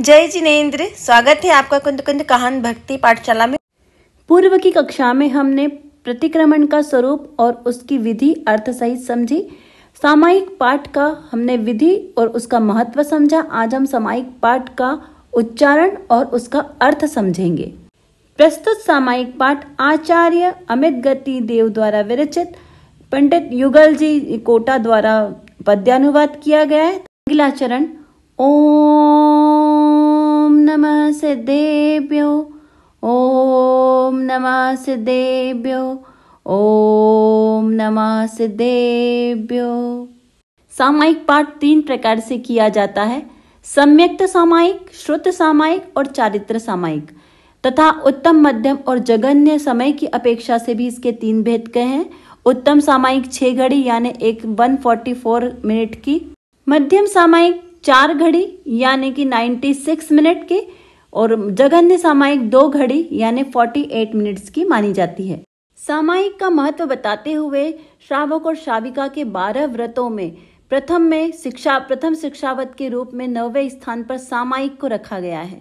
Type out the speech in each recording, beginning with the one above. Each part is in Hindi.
जय जिनेन्द्र स्वागत है आपका कुंद कुंद कहान भक्ति पाठशाला में पूर्व की कक्षा में हमने प्रतिक्रमण का स्वरूप और उसकी विधि अर्थ सहित समझी सामायिक पाठ का हमने विधि और उसका महत्व समझा आज हम सामायिक पाठ का उच्चारण और उसका अर्थ समझेंगे प्रस्तुत सामायिक पाठ आचार्य अमित गति देव द्वारा विरचित पंडित युगल जी कोटा द्वारा पद्यानुवाद किया गया है अगला चरण ओ नमः सिद्धेभ्यो ॐ नमः सिद्धेभ्यो ॐ नमः सिद्धेभ्यो सामायिक पाठ तीन प्रकार से किया जाता है सम्यक्त सामायिक श्रुत सामायिक और चारित्र सामायिक तथा उत्तम मध्यम और जगन्य समय की अपेक्षा से भी इसके तीन भेद कहे हैं उत्तम सामायिक छह घड़ी यानी एक 144 मिनट की मध्यम सामायिक चार घड़ी यानी कि 96 मिनट की और जघन्य सामायिक दो घड़ी यानी 48 मिनट्स की मानी जाती है सामायिक का महत्व बताते हुए श्रावक और श्राविका के बारह व्रतों में प्रथम में शिक्षा प्रथम शिक्षावत के रूप में नवे स्थान पर सामायिक को रखा गया है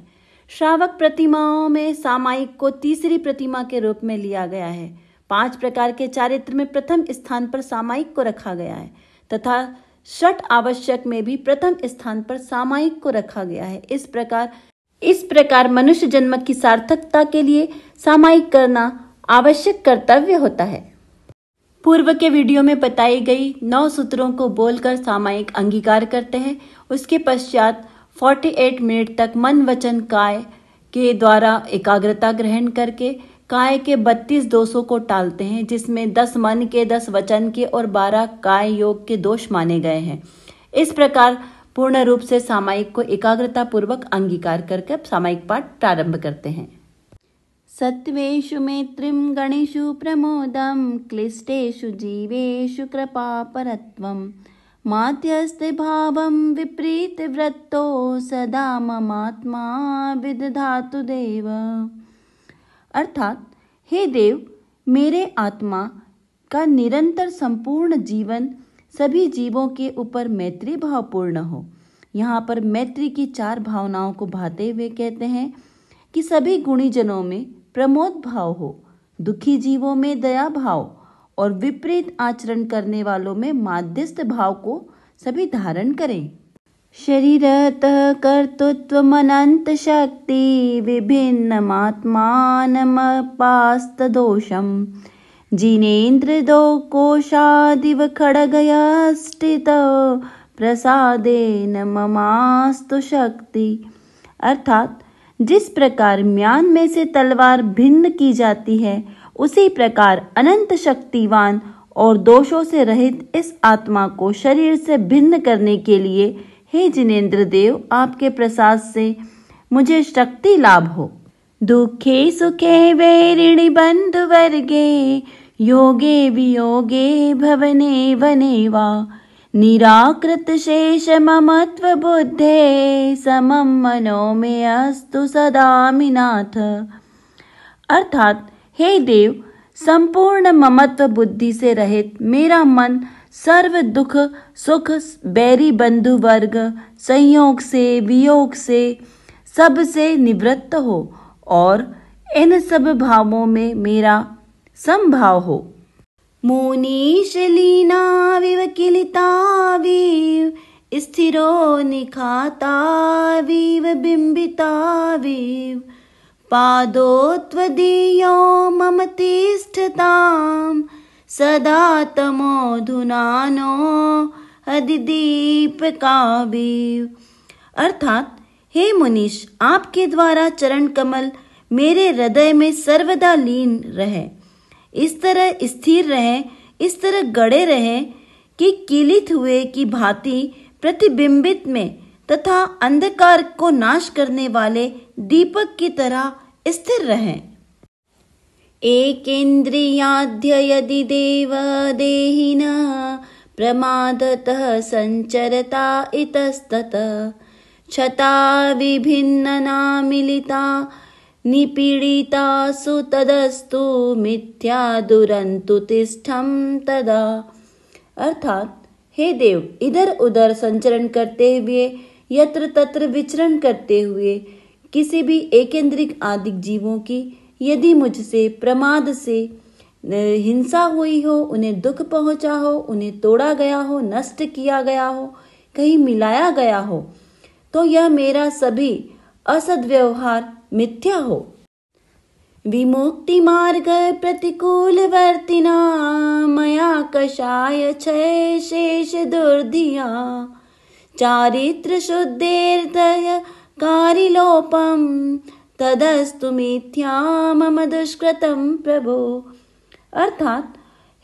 श्रावक प्रतिमाओं में सामायिक को तीसरी प्रतिमा के रूप में लिया गया है पांच प्रकार के चारित्र में प्रथम स्थान पर सामायिक को रखा गया है तथा शट आवश्यक में भी प्रथम स्थान पर सामायिक को रखा गया है इस प्रकार इस प्रकार मनुष्य जन्म की सार्थकता के लिए सामायिक करना आवश्यक कर्तव्य होता है पूर्व के वीडियो में बताई गई नौ सूत्रों को बोलकर सामायिक अंगीकार करते हैं उसके पश्चात 48 मिनट तक मन वचन काय के द्वारा एकाग्रता ग्रहण करके काय के बत्तीस दोषों को टालते हैं जिसमें दस मन के दस वचन के और बारह काय योग के दोष माने गए हैं इस प्रकार पूर्ण रूप से सामायिक को एकाग्रता पूर्वक अंगीकार करके सामायिक पाठ प्रारंभ करते हैं सत्वेषु गणेशु गणेषु क्लिष्टेशु क्लिष्टेषु कृपा पर भाव विपरीत व्रतो सदा ममात्मा विदधातु देव अर्थात हे देव मेरे आत्मा का निरंतर संपूर्ण जीवन सभी जीवों के ऊपर मैत्री भावपूर्ण हो यहाँ पर मैत्री की चार भावनाओं को भाते हुए कहते हैं कि सभी गुणीजनों में प्रमोद भाव हो दुखी जीवों में दया भाव और विपरीत आचरण करने वालों में माध्यस्थ भाव को सभी धारण करें शरीर अनंत शक्ति विभिन्न दोषम जिनेन्द्र शरीरतः कर्तृत्वमनन्तशक्तिविभिन्नमात्मानमपास्तदोषम् जिनेन्द्रदोकोशादिव खड्गयाष्टित न ममास्तु शक्ति अर्थात जिस प्रकार म्यान में से तलवार भिन्न की जाती है उसी प्रकार अनंत शक्तिवान और दोषों से रहित इस आत्मा को शरीर से भिन्न करने के लिए हे जिनेन्द्र देव आपके प्रसाद से मुझे शक्ति लाभ हो दुखे सुखे वैरिणि बंधु वर्गे योगे वियोगे भवने वने वा निराकृत शेष ममत्व बुद्धे समम मनो में अस्तु सदा मिनाथ अर्थात हे देव संपूर्ण ममत्व बुद्धि से रहित मेरा मन सर्व दुख सुख बैरी बंधु वर्ग संयोग से वियोग से सब से निवृत्त हो और इन सब भावों में मेरा संभाव हो लीना मुनीशलीनाविव किलिताविव स्थिरो निखाताविव बिम्बिताविव पादोत्वदीयो मम तिष्ठताम् सदा तमोधुनानो हदिदीप काव्य अर्थात हे मुनीष आपके द्वारा चरण कमल मेरे हृदय में सर्वदा लीन रहे इस तरह स्थिर रहे इस तरह गड़े रहे कि किलित हुए की भांति प्रतिबिंबित में तथा अंधकार को नाश करने वाले दीपक की तरह स्थिर रहें एकेन्द्रियाद्य यदि देवदेहिनः प्रमादतः सञ्चरता इतस्तत क्षता मिलिता निपीडितासु तदस्तु मिथ्या दुरन्तु तिष्ठम तदा अर्थात हे देव इधर उधर संचरण करते हुए यत्र तत्र विचरण करते हुए किसी भी एकेंद्रिक आदिक जीवों की यदि मुझसे प्रमाद से हिंसा हुई हो उन्हें दुख पहुंचा हो उन्हें तोड़ा गया हो नष्ट किया गया हो कहीं मिलाया गया हो तो यह मेरा सभी असदव्यवहार मिथ्या हो विमुक्ति मार्ग प्रतिकूल वर्तिना मया कषाय शेष दुर्धिया चारित्र शुद्धेर्दय कारिलोपम तदस्तु मिथ्या मम दुष्कृतम प्रभो अर्थात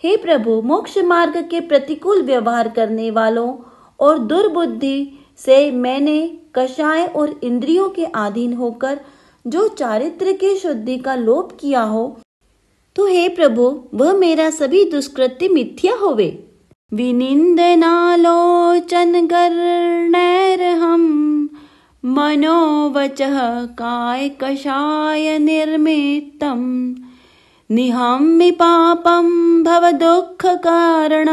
हे प्रभु मोक्ष मार्ग के प्रतिकूल व्यवहार करने वालों और दुर्बुद्धि से मैंने कषाय और इंद्रियों के अधीन होकर जो चारित्र की शुद्धि का लोप किया हो तो हे प्रभु वह मेरा सभी दुष्कृत्य मिथ्या होवे विनिंदनालोचन हम मनोवच कायकषाय भव दुख कारण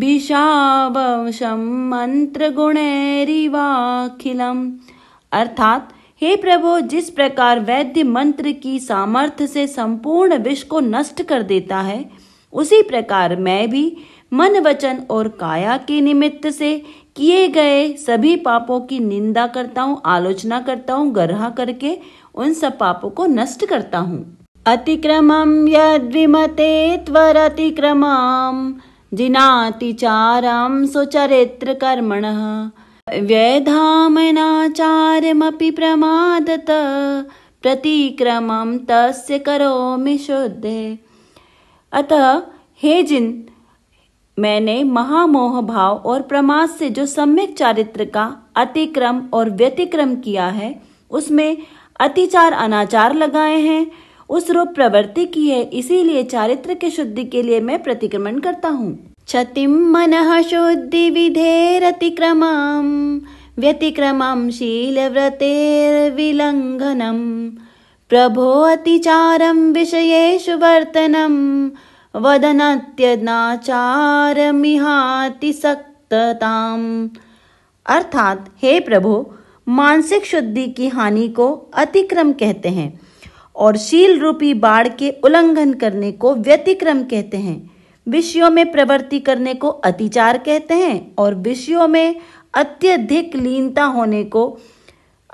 विषावशम मंत्र मन्त्रगुणैरिवाखिलम् अर्थात हे प्रभु जिस प्रकार वैद्य मंत्र की सामर्थ्य से संपूर्ण विष को नष्ट कर देता है उसी प्रकार मैं भी मन वचन और काया के निमित्त से किए गए सभी पापों की निंदा करता हूँ आलोचना करता हूँ गर्हा करके उन सब पापों को नष्ट करता हूँ अतिक्रमम यद्विमते जिनाति चारम सुचरित्र कर्मण व्यधामनाचारमपि प्रमादत प्रतिक्रमम तस्य करोमि शुद्धे अतः हे जिन मैंने महामोह भाव और प्रमाद से जो सम्यक चारित्र का अतिक्रम और व्यतिक्रम किया है उसमें अतिचार अनाचार लगाए हैं उस रूप प्रवृत्ति की है इसीलिए चारित्र के शुद्धि के लिए मैं प्रतिक्रमण करता हूँ क्षतिम मन शुद्धि विधेर अतिक्रम शील व्रतेर विलंघनम प्रभो अतिचारम विषयेश वर्तनम वदनत्यनाचारमिहाति सक्तताम अर्थात हे प्रभु मानसिक शुद्धि की हानि को अतिक्रम कहते हैं और शील रूपी बाढ़ के उल्लंघन करने को व्यतिक्रम कहते हैं विषयों में प्रवृत्ति करने को अतिचार कहते हैं और विषयों में अत्यधिक लीनता होने को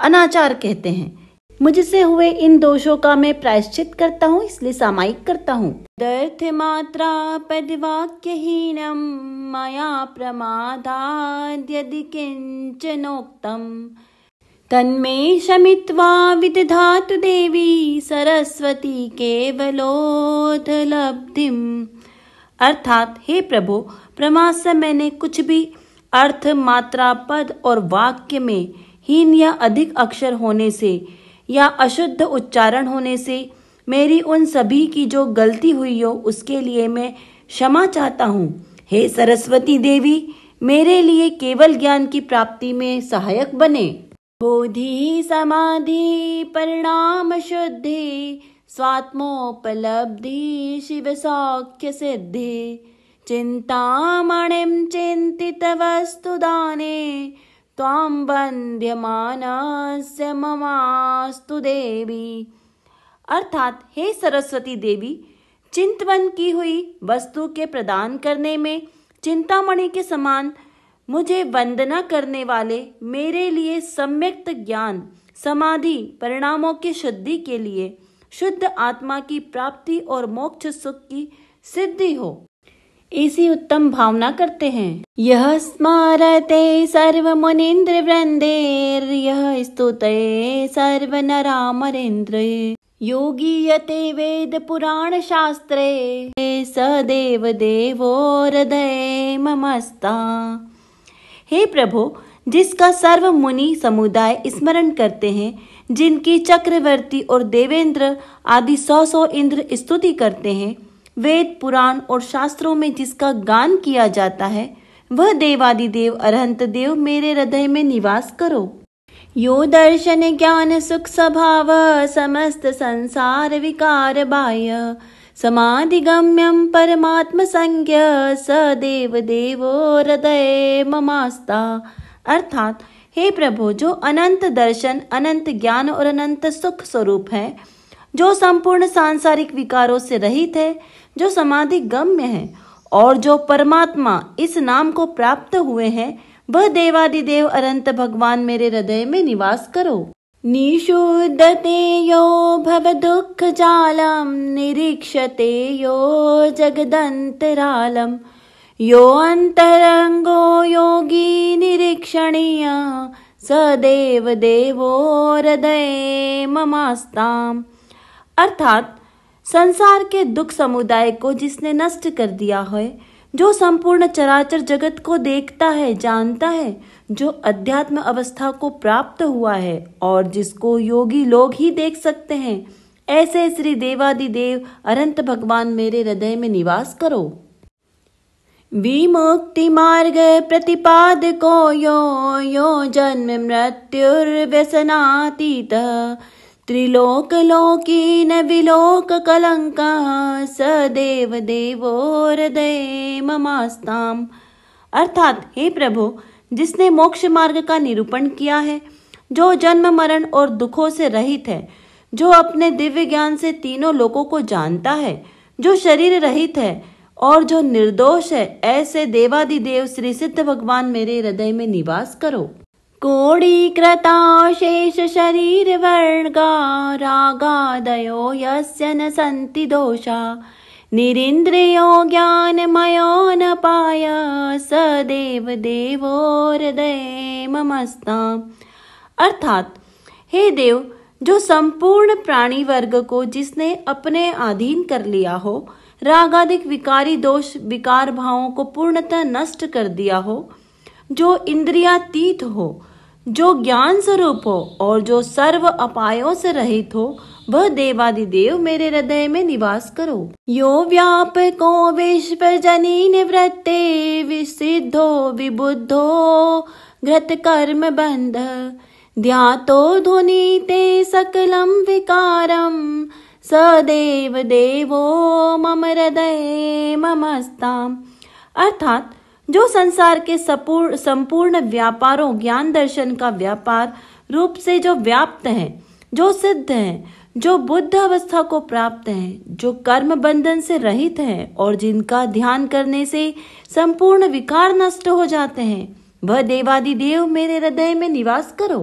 अनाचार कहते हैं मुझसे हुए इन दोषों का मैं प्रायश्चित करता हूँ इसलिए सामायिक करता हूँ दर्थ मात्रा माया मया प्रमादाद्यदि किंचनोक्तम तन्मे शमित्वा विदधातु देवी सरस्वती केवलोध लब्धिम अर्थात हे प्रभु प्रमा से मैंने कुछ भी अर्थ मात्रा पद और वाक्य में हीन या अधिक अक्षर होने से या अशुद्ध उच्चारण होने से मेरी उन सभी की जो गलती हुई हो उसके लिए मैं क्षमा चाहता हूँ हे सरस्वती देवी मेरे लिए केवल ज्ञान की प्राप्ति में सहायक बने बोधि समाधि परिणाम शुद्धि स्वात्मोपलब्धि शिव सौख्य सिद्धि चिंता मणिम चिंतित वस्तु दाने त्वां ममास्तु देवी अर्थात हे सरस्वती देवी चिंतवन की हुई वस्तु के प्रदान करने में चिंतामणि के समान मुझे वंदना करने वाले मेरे लिए सम्यक्त ज्ञान समाधि परिणामों की शुद्धि के लिए शुद्ध आत्मा की प्राप्ति और मोक्ष सुख की सिद्धि हो इसी उत्तम भावना करते हैं यह स्मारते सर्व मुनिन्द्र वृंदेर यह स्तुते सर्व नरामरेन्द्र योगीयते वेद पुराण शास्त्रे सदेव देवो हृदय ममस्ता हे प्रभु जिसका सर्व मुनि समुदाय स्मरण करते हैं जिनकी चक्रवर्ती और देवेंद्र आदि सौ सौ इंद्र स्तुति करते हैं वेद पुराण और शास्त्रों में जिसका गान किया जाता है वह देवादिदेव अरहंत देव मेरे हृदय में निवास करो यो दर्शन ज्ञान सुख स्वभाव समस्त संसार विकार बाह्य परमात्म संज्ञ स देव हृदय ममास्ता अर्थात हे प्रभु जो अनंत दर्शन अनंत ज्ञान और अनंत सुख स्वरूप है जो संपूर्ण सांसारिक विकारों से रहित है जो समाधि गम्य है और जो परमात्मा इस नाम को प्राप्त हुए हैं वह देवादिदेव अनंत भगवान मेरे हृदय में निवास करो निशुद्धते यो जालम निरीक्षते यो जगदंतरालम यो अंतरंगो योगी निरीक्षणीय स देवो हृदय ममास्ताम अर्थात संसार के दुख समुदाय को जिसने नष्ट कर दिया है जो संपूर्ण चराचर जगत को देखता है जानता है जो अध्यात्म अवस्था को प्राप्त हुआ है और जिसको योगी लोग ही देख सकते हैं ऐसे श्री देवादिदेव अनंत भगवान मेरे हृदय में निवास करो विमुक्ति मार्ग प्रतिपाद को यो यो जन्म व्यसनातीत विलोक विलोककलङ्कः स देव देवो हृदय ममास्ताम अर्थात हे प्रभु जिसने मोक्ष मार्ग का निरूपण किया है जो जन्म मरण और दुखों से रहित है जो अपने दिव्य ज्ञान से तीनों लोगों को जानता है जो शरीर रहित है और जो निर्दोष है ऐसे देवादिदेव श्री सिद्ध भगवान मेरे हृदय में निवास करो कोड़ी शेष शरीर कोडीकृताशेषशरीरवर्गा रागादयो यस्य न संति दोषा निरिंद्रियो ज्ञान मयो न पाय स देव देवो हृदय ममस्ता अर्थात हे देव जो संपूर्ण प्राणी वर्ग को जिसने अपने अधीन कर लिया हो रागादिक विकारी दोष विकार भावों को पूर्णतः नष्ट कर दिया हो जो इंद्रियातीत हो जो ज्ञान स्वरूप हो और जो सर्व अपायों से रहित हो वह देवादिदेव मेरे हृदय में निवास करो यो व्यापको विश्व जनी निवृत्ते विसिद्धो विबुद्धो घृत कर्म बंध ध्या धुनि ते सकलम विकारम सदेव देवो मम हृदय ममस्ताम अर्थात जो संसार के संपूर्ण व्यापारों ज्ञान दर्शन का व्यापार रूप से जो व्याप्त है जो सिद्ध है जो बुद्ध अवस्था को प्राप्त है जो कर्म बंधन से रहित है और जिनका ध्यान करने से संपूर्ण विकार नष्ट हो जाते हैं वह देवादि देव मेरे हृदय में निवास करो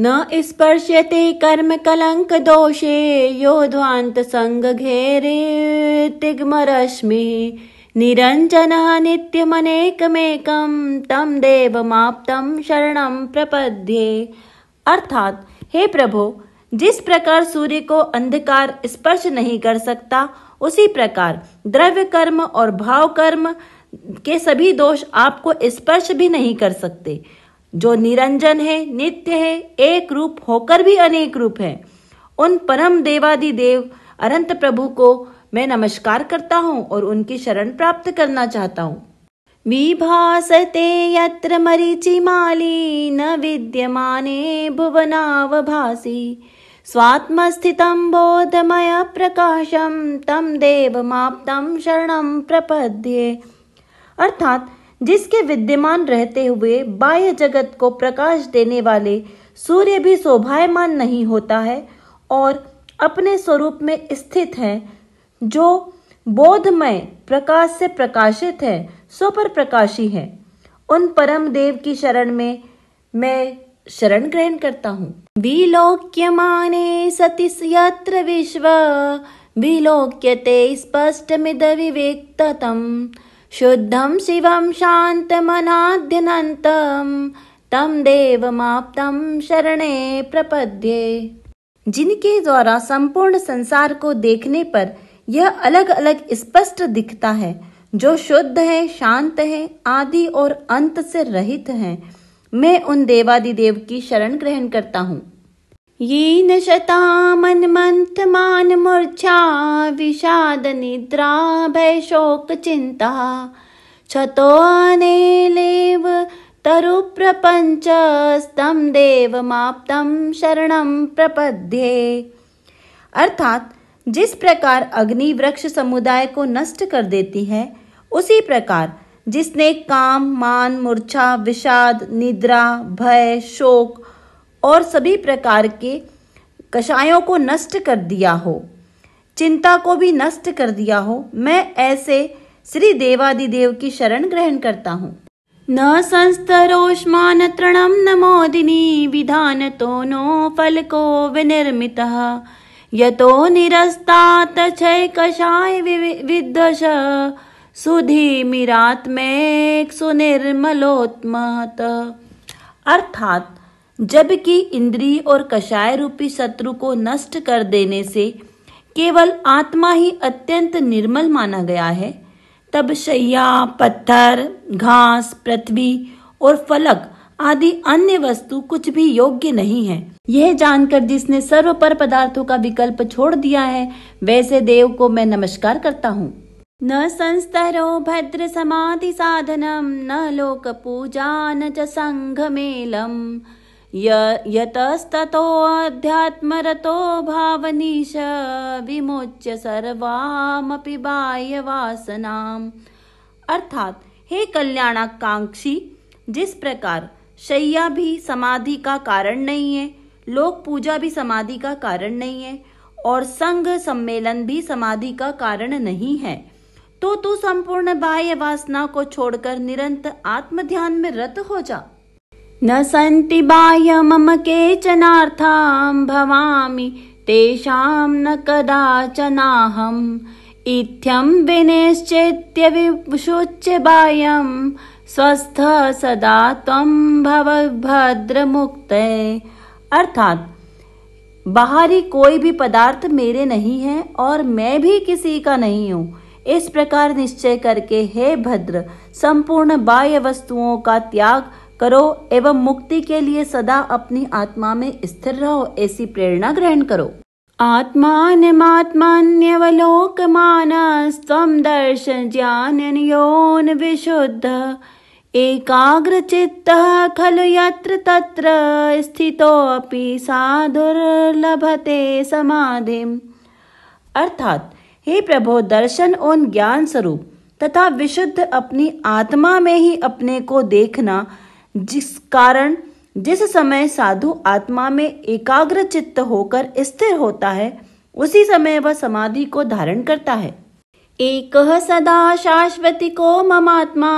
न स्पर्शते कर्म कलंक दोषे यो ध्वांत संग घेरे तिग्म रश्मि निरञ्जनः तम देव देवमाप्तं शरण प्रपद्ये अर्थात हे प्रभो जिस प्रकार सूर्य को अंधकार स्पर्श नहीं कर सकता उसी प्रकार द्रव्य कर्म और भाव कर्म के सभी दोष आपको स्पर्श भी नहीं कर सकते जो निरंजन है नित्य है एक रूप होकर भी अनेक रूप है उन परम देवादि देव अनंत प्रभु को मैं नमस्कार करता हूँ और उनकी शरण प्राप्त करना चाहता हूँ विभासते यत्र मरीचि माली न विद्यमाने भुवनावभासी प्रकाशम तम देव माप्तम शरणं प्रपद्ये अर्थात जिसके विद्यमान रहते हुए बाह्य जगत को प्रकाश देने वाले सूर्य भी शोभायमान नहीं होता है और अपने स्वरूप में स्थित है जो बोधमय प्रकाश से प्रकाशित है सो पर प्रकाशी है उन परम देव की शरण में मैं शरण ग्रहण करता हूँ विलोक्य माने सती विश्व विलोक्यते मिद विवेक्ततम शुद्धम शिवम शांत शान्तमनाद्यनन्तम् तम माप्तम शरणे प्रपद्ये जिनके द्वारा संपूर्ण संसार को देखने पर यह अलग अलग स्पष्ट दिखता है जो शुद्ध है शांत है आदि और अंत से रहित है मैं उन देवादिदेव की शरण ग्रहण करता हूँ ये न शता मन मंथ मान मूर्छा विषाद निद्रा भय शोक चिंता तरु स्तम देव माप्तम शरणम प्रपद्ये अर्थात जिस प्रकार अग्नि वृक्ष समुदाय को नष्ट कर देती है उसी प्रकार जिसने काम मान मूर्छा विषाद निद्रा भय शोक और सभी प्रकार के कषायों को नष्ट कर दिया हो चिंता को भी नष्ट कर दिया हो मैं ऐसे श्री देवादिदेव की शरण ग्रहण करता हूँ न संस्तरोष्मान तृणम न मोदिनी विधान तो नो फल को विनिर्मित यतो निरस्तात् क्षयकषाय विद्धश सुधीमिरात्मेक सुनिर्मलोत्मत अर्थात जबकि इंद्रिय और कषाय रूपी शत्रु को नष्ट कर देने से केवल आत्मा ही अत्यंत निर्मल माना गया है तब शैया पत्थर घास पृथ्वी और फलक आदि अन्य वस्तु कुछ भी योग्य नहीं है यह जानकर जिसने सर्व पर पदार्थों का विकल्प छोड़ दिया है वैसे देव को मैं नमस्कार करता हूँ न संस्तरो भद्र समाधि साधनम न लोक पूजा न च संघ मेलम यतस्ततो अध्यात्मरतो भावनीश विमोच्य सर्वामपि बाह्य वासनाम अर्थात हे कल्याणाकांक्षी जिस प्रकार शैया भी समाधि का कारण नहीं है लोक पूजा भी समाधि का कारण नहीं है और संघ सम्मेलन भी समाधि का कारण नहीं है तो तू संपूर्ण बाह्य वासना को छोड़कर निरंतर आत्म ध्यान में रत हो जा न संति बाह्य मम केचनार्थां भवामी तेषाम न कदाचनाहम् इथ्यम विनिश्चित्य विशुच्य बाह्यम स्वस्थ सदा तम भव भद्र मुक्त अर्थात बाहरी कोई भी पदार्थ मेरे नहीं है और मैं भी किसी का नहीं हूँ इस प्रकार निश्चय करके हे भद्र संपूर्ण बाह्य वस्तुओं का त्याग करो एवं मुक्ति के लिए सदा अपनी आत्मा में स्थिर रहो ऐसी प्रेरणा ग्रहण करो ज्ञान योन विशुद्ध एकाग्रचित्तः खलु यत्र तत्र स्थितोऽपि साधुर्लभते समाधिम् अर्थात हे प्रभो दर्शन ओन ज्ञान स्वरूप तथा विशुद्ध अपनी आत्मा में ही अपने को देखना जिस कारण जिस समय साधु आत्मा में एकाग्र चित्त होकर स्थिर होता है उसी समय वह समाधि को धारण करता है एक सदा शाश्वती को ममात्मा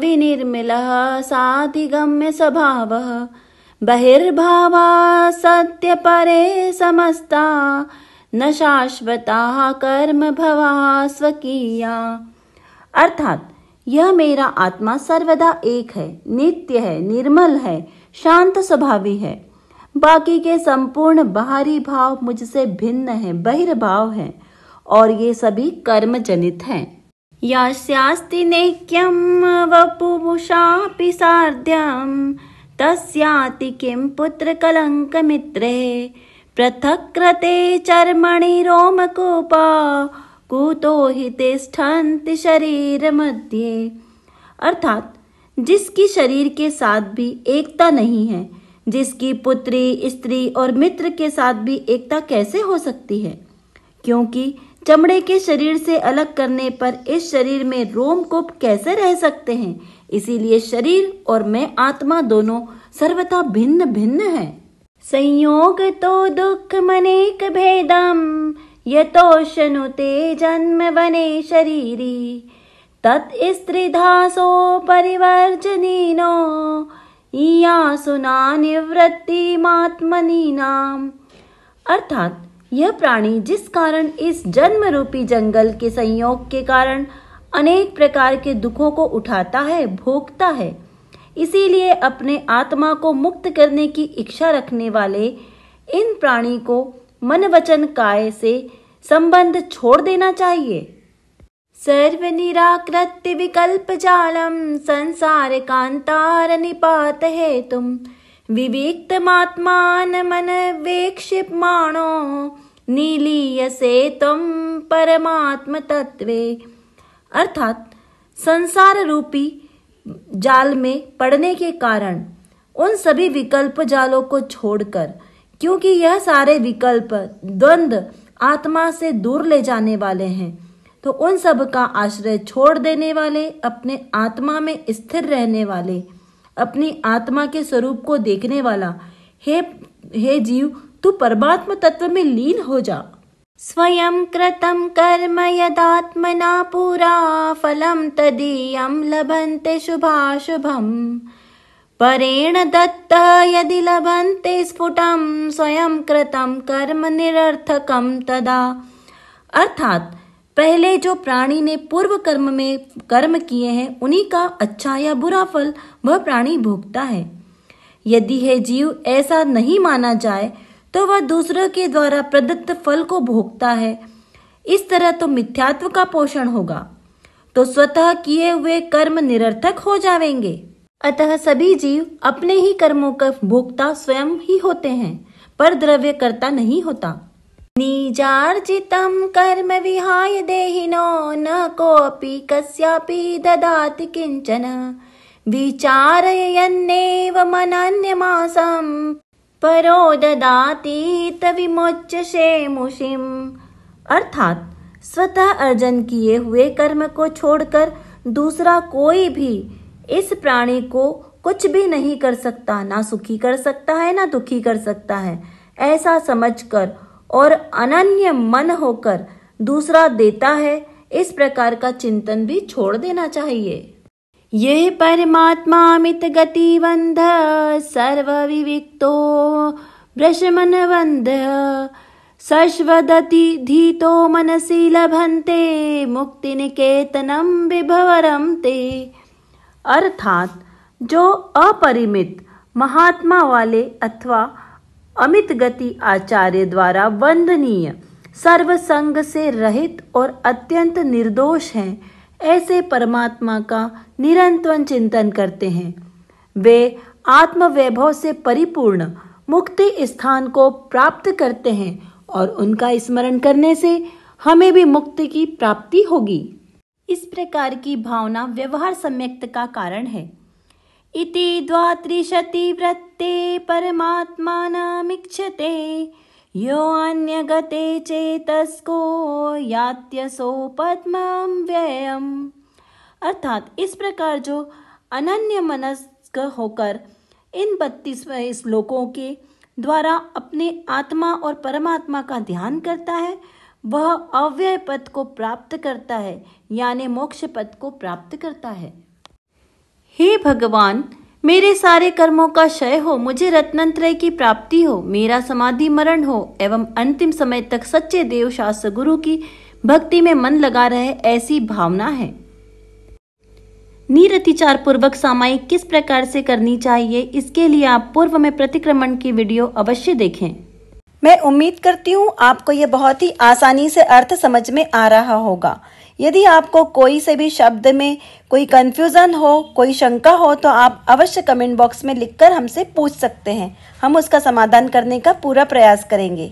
विनिर्मिलः साधिगम्यस्वभावः बहिर्भावा परे समस्ता न शाश्वता कर्म भवा स्वकीया अर्थात यह मेरा आत्मा सर्वदा एक है नित्य है निर्मल है शांत स्वभावी है बाकी के संपूर्ण बाहरी भाव मुझसे भिन्न है बहिर्भाव है और ये सभी कर्म जनित हैं यास्ति यास्यास्ति नैक्यं वपुपुषापि सार्ध्यं तस्याति किं पृथक कृते चर्मणि रोमकोपा कुतो हि शरीर मध्य अर्थात जिसकी शरीर के साथ भी एकता नहीं है जिसकी पुत्री स्त्री और मित्र के साथ भी एकता कैसे हो सकती है क्योंकि चमड़े के शरीर से अलग करने पर इस शरीर में रोम कोप कैसे रह सकते हैं इसीलिए शरीर और मैं आत्मा दोनों सर्वथा भिन्न भिन्न है संयोग तो दुख मनेक भेदम यतो शनुते जन्म बने शरीरी तत् स्त्रिधासो परिवर्जनीनो या सुना मात्मनी नाम अर्थात यह प्राणी जिस कारण इस जन्म रूपी जंगल के संयोग के कारण अनेक प्रकार के दुखों को उठाता है भोगता है इसीलिए अपने आत्मा को मुक्त करने की इच्छा रखने वाले इन प्राणी को मन वचन काय से संबंध छोड़ देना चाहिए सर्व निराकृत्य विकल्प जालम संसार कांतार निपात है तुम नीलीय नीलीयसे तुम परमात्म तत्व अर्थात संसार रूपी जाल में पड़ने के कारण उन सभी विकल्प जालों को छोड़कर क्योंकि यह सारे विकल्प द्वंद आत्मा से दूर ले जाने वाले हैं तो उन सब का आश्रय छोड़ देने वाले अपने आत्मा में स्थिर रहने वाले अपनी आत्मा के स्वरूप को देखने वाला हे हे जीव तू परमात्म तत्व में लीन हो जा स्वयं कृतम कर्म यदात्मना फलम तदीय तदीयं शुभा शुभम परेण दत्त यदि लभंते स्फुटम स्वयं कृतम कर्म निरर्थकम तदा अर्थात पहले जो प्राणी ने पूर्व कर्म में कर्म किए हैं उन्हीं का अच्छा या बुरा फल वह प्राणी भोगता है यदि है जीव ऐसा नहीं माना जाए तो वह दूसरों के द्वारा प्रदत्त फल को भोगता है इस तरह तो मिथ्यात्व का पोषण होगा तो स्वतः किए हुए कर्म निरर्थक हो जाएंगे अतः सभी जीव अपने ही कर्मों का भोक्ता स्वयं ही होते हैं पर द्रव्य करता नहीं होता निजार्जितं कर्म विहाय देहिनो न कोऽपि कस्यापि ददाति किञ्चन विचारयन्नेव मनन्यमासं परो ददातीत विमोच्यसे मुषिम अर्थात स्वतः अर्जन किए हुए कर्म को छोड़कर दूसरा कोई भी इस प्राणी को कुछ भी नहीं कर सकता ना सुखी कर सकता है ना दुखी कर सकता है ऐसा समझकर कर और अनन्य मन होकर दूसरा देता है इस प्रकार का चिंतन भी छोड़ देना चाहिए ये परमात्मा अमित गति बंध सर्व विविक्तो ब्रशमन बंध सश्वदति धीतो मनसी लभन्ते मुक्ति निकेतनम विभवरम ते अर्थात जो अपरिमित महात्मा वाले अथवा अमित गति आचार्य द्वारा वंदनीय सर्वसंग से रहित और अत्यंत निर्दोष हैं ऐसे परमात्मा का निरंतर चिंतन करते हैं वे आत्मवैभव से परिपूर्ण मुक्ति स्थान को प्राप्त करते हैं और उनका स्मरण करने से हमें भी मुक्ति की प्राप्ति होगी इस प्रकार की भावना व्यवहार सम्यक्त का कारण है इति द्वात्रिशतिव्रत्ते परमात्मानमीक्षते यो अन्यगते चेतस्को यात्यसो पद्मं व्ययम् अर्थात इस प्रकार जो अनन्य मनस्क होकर इन बत्तीस श्लोकों के द्वारा अपने आत्मा और परमात्मा का ध्यान करता है वह अव्यय पद को प्राप्त करता है यानी मोक्ष पद को प्राप्त करता है हे भगवान मेरे सारे कर्मों का क्षय हो मुझे रत्नत्रय की प्राप्ति हो मेरा समाधि मरण हो एवं अंतिम समय तक सच्चे देव शास्त्र गुरु की भक्ति में मन लगा रहे ऐसी भावना है नीरतिचार पूर्वक सामायिक किस प्रकार से करनी चाहिए इसके लिए आप पूर्व में प्रतिक्रमण की वीडियो अवश्य देखें मैं उम्मीद करती हूँ आपको ये बहुत ही आसानी से अर्थ समझ में आ रहा होगा यदि आपको कोई से भी शब्द में कोई कन्फ्यूज़न हो कोई शंका हो तो आप अवश्य कमेंट बॉक्स में लिखकर हमसे पूछ सकते हैं हम उसका समाधान करने का पूरा प्रयास करेंगे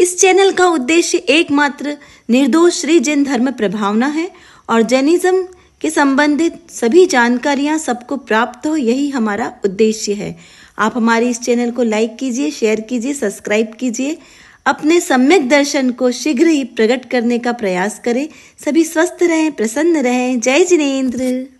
इस चैनल का उद्देश्य एकमात्र निर्दोष श्री जैन धर्म प्रभावना है और जैनिज्म के संबंधित सभी जानकारियां सबको प्राप्त हो यही हमारा उद्देश्य है आप हमारे इस चैनल को लाइक कीजिए शेयर कीजिए सब्सक्राइब कीजिए अपने सम्यक दर्शन को शीघ्र ही प्रकट करने का प्रयास करें सभी स्वस्थ रहें प्रसन्न रहें जय जिनेन्द्र